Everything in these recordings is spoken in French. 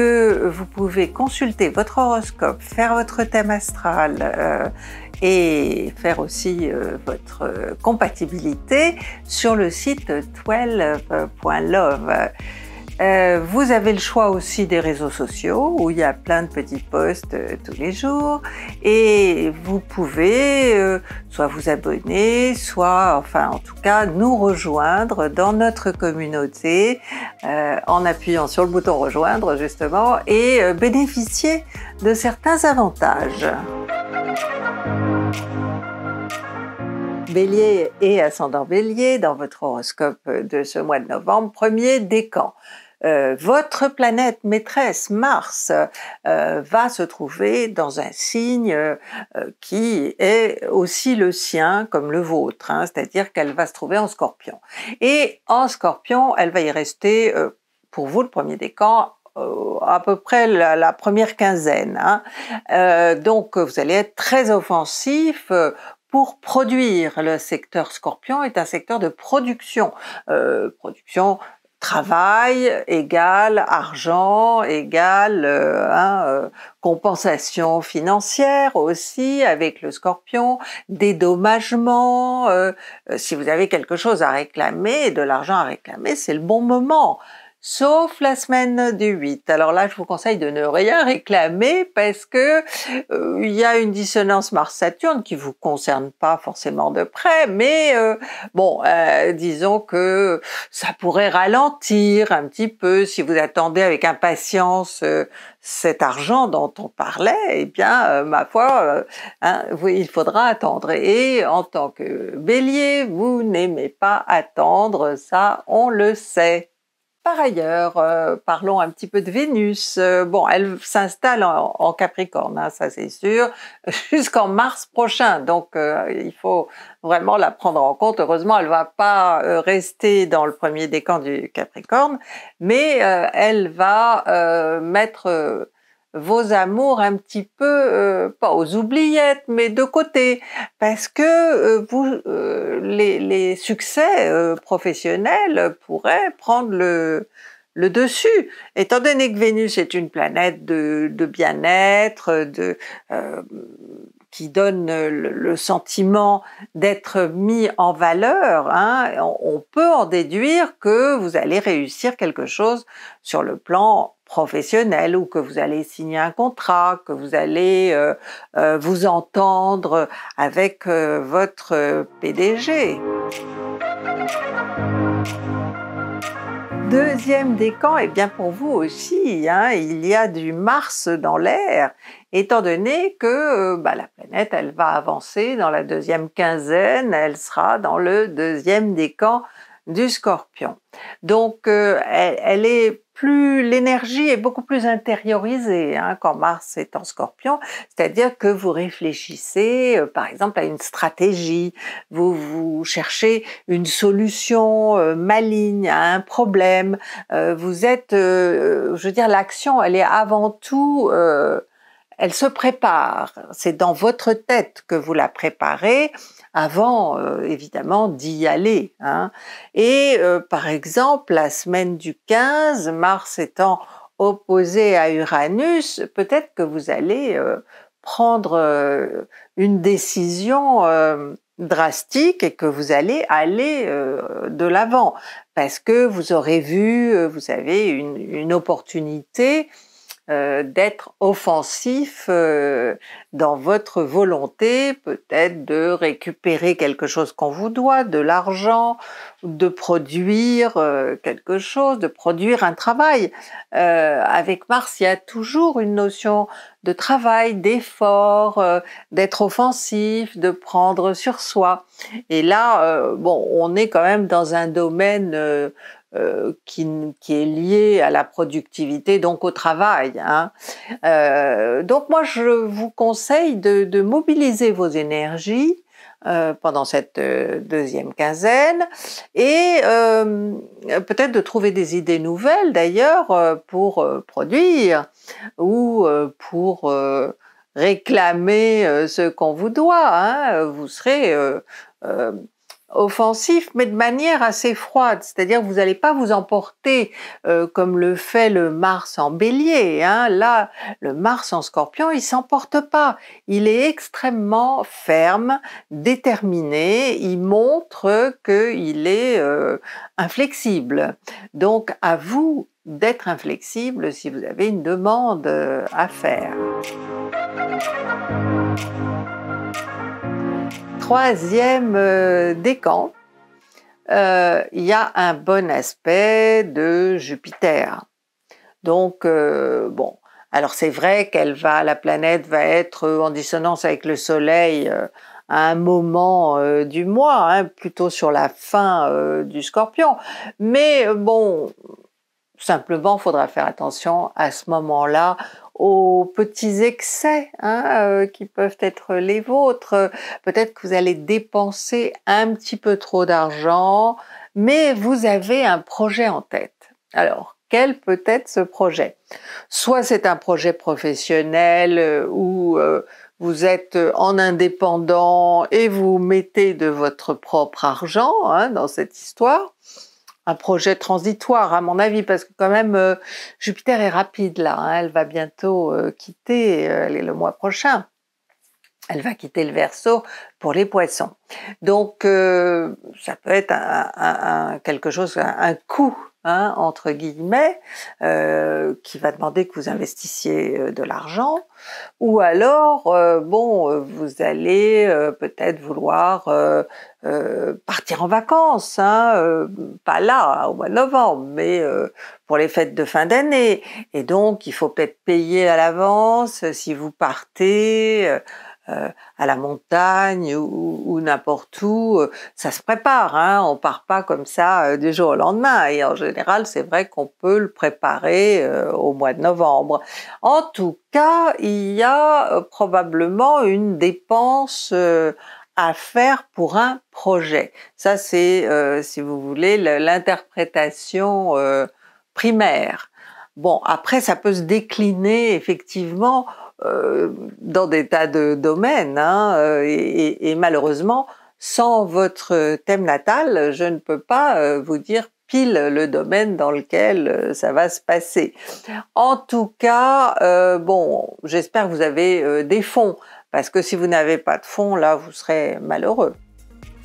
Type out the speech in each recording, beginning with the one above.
vous pouvez consulter votre horoscope, faire votre thème astral euh, et faire aussi euh, votre compatibilité sur le site twelve.love. Euh, vous avez le choix aussi des réseaux sociaux où il y a plein de petits posts euh, tous les jours et vous pouvez euh, soit vous abonner, soit enfin en tout cas nous rejoindre dans notre communauté en appuyant sur le bouton rejoindre justement et bénéficier de certains avantages. Bélier et ascendant Bélier dans votre horoscope de ce mois de novembre, premier décan. Euh, votre planète maîtresse Mars euh, va se trouver dans un signe euh, qui est aussi le sien comme le vôtre, hein, c'est-à-dire qu'elle va se trouver en scorpion. Et en scorpion, elle va y rester, pour vous le premier décan, à peu près la, première quinzaine. Hein. donc vous allez être très offensif pour produire. Le secteur scorpion est un secteur de production. production travail égale argent égale euh, hein, euh, compensation financière aussi avec le scorpion, dédommagement. Euh, si vous avez quelque chose à réclamer, de l'argent à réclamer, c'est le bon moment sauf la semaine du 8. Alors là, je vous conseille de ne rien réclamer parce que euh, il y a une dissonance Mars-Saturne qui vous concerne pas forcément de près, mais euh, bon, euh, disons que ça pourrait ralentir un petit peu si vous attendez avec impatience cet argent dont on parlait, et eh bien, ma foi, hein, il faudra attendre. Et en tant que bélier, vous n'aimez pas attendre, ça on le sait. Par ailleurs, euh, parlons un petit peu de Vénus. Euh, bon, elle s'installe en, Capricorne, hein, ça c'est sûr, jusqu'en mars prochain. Donc, euh, il faut vraiment la prendre en compte. Heureusement, elle va pas rester dans le premier décan du Capricorne, mais elle va mettre vos amours un petit peu, euh, pas aux oubliettes, mais de côté, parce que euh, vous, euh, les, succès professionnels pourraient prendre le, le dessus. Étant donné que Vénus est une planète de, de bien-être, de qui donne le, sentiment d'être mis en valeur, hein, on peut en déduire que vous allez réussir quelque chose sur le plan professionnel ou que vous allez signer un contrat, que vous allez euh, euh, vous entendre avec euh, votre PDG. Deuxième décan, et eh bien pour vous aussi, hein, il y a du Mars dans l'air, étant donné que bah, la planète, elle va avancer dans la deuxième quinzaine, elle sera dans le deuxième décan du scorpion. Donc, euh, elle, est plus, l'énergie est beaucoup plus intériorisée hein, quand Mars est en scorpion, c'est-à-dire que vous réfléchissez, euh, par exemple, à une stratégie, vous, vous cherchez une solution euh, maligne à un problème, vous êtes, je veux dire, l'action, elle est avant tout elle se prépare. C'est dans votre tête que vous la préparez avant, euh, évidemment, d'y aller. Hein. Et euh, par exemple, la semaine du 15, Mars étant opposé à Uranus, peut-être que vous allez euh, prendre une décision drastique et que vous allez aller de l'avant parce que vous aurez vu, vous avez une opportunité euh, d'être offensif euh, dans votre volonté peut-être de récupérer quelque chose qu'on vous doit, de l'argent, de produire euh, quelque chose, de produire un travail. avec Mars, il y a toujours une notion de travail, d'effort, d'être offensif, de prendre sur soi. Et là, bon, on est quand même dans un domaine euh, qui, est lié à la productivité, donc au travail. Hein. Euh, donc moi, je vous conseille de, mobiliser vos énergies euh, pendant cette deuxième quinzaine et peut-être de trouver des idées nouvelles d'ailleurs pour produire ou pour réclamer ce qu'on vous doit. Hein. Vous serez offensif, mais de manière assez froide, c'est-à-dire que vous n'allez pas vous emporter euh, comme le fait le Mars en bélier. Hein. Là, le Mars en scorpion, il s'emporte pas. Il est extrêmement ferme, déterminé, il montre qu'il est euh, inflexible. Donc à vous d'être inflexible si vous avez une demande euh, à faire troisième euh, décan, euh, il y a un bon aspect de Jupiter. Donc, euh, bon, alors c'est vrai qu'elle va, la planète va être en dissonance avec le Soleil à un moment du mois, hein, plutôt sur la fin du Scorpion. Mais bon, simplement, faudra faire attention à ce moment-là aux petits excès hein, euh, qui peuvent être les vôtres. Peut-être que vous allez dépenser un petit peu trop d'argent, mais vous avez un projet en tête. Alors, quel peut être ce projet Soit c'est un projet professionnel euh, où euh, vous êtes en indépendant et vous mettez de votre propre argent hein, dans cette histoire, un projet transitoire, à mon avis, parce que quand même, euh, Jupiter est rapide là. Hein. elle va bientôt euh, quitter, euh, elle est le mois prochain. Elle va quitter le verso pour les poissons. Donc, ça peut être un, quelque chose, un, coup Hein, entre guillemets, euh, qui va demander que vous investissiez euh, de l'argent, ou alors, euh, bon, vous allez peut-être vouloir partir en vacances, hein, pas là, au mois de novembre, mais pour les fêtes de fin d'année. Et donc, il faut peut-être payer à l'avance si vous partez. Euh, à la montagne ou, n'importe où, euh, ça se prépare. Hein, on part pas comme ça euh, du jour au lendemain. Et en général, c'est vrai qu'on peut le préparer au mois de novembre. En tout cas, il y a probablement une dépense à faire pour un projet. Ça, c'est, si vous voulez, l'interprétation primaire. Bon, après, ça peut se décliner effectivement euh, dans des tas de domaines. Hein, euh, et, malheureusement, sans votre thème natal, je ne peux pas euh, vous dire pile le domaine dans lequel ça va se passer. En tout cas, bon, j'espère que vous avez des fonds, parce que si vous n'avez pas de fonds, là, vous serez malheureux.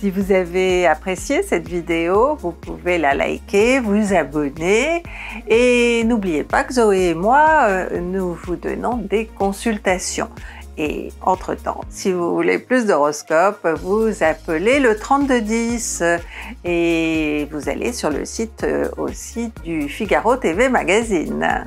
Si vous avez apprécié cette vidéo, vous pouvez la liker, vous abonner et n'oubliez pas que Zoé et moi, euh, nous vous donnons des consultations. Et entre-temps, si vous voulez plus d'horoscopes, vous appelez le 3210 et vous allez sur le site euh, aussi du Figaro TV Magazine.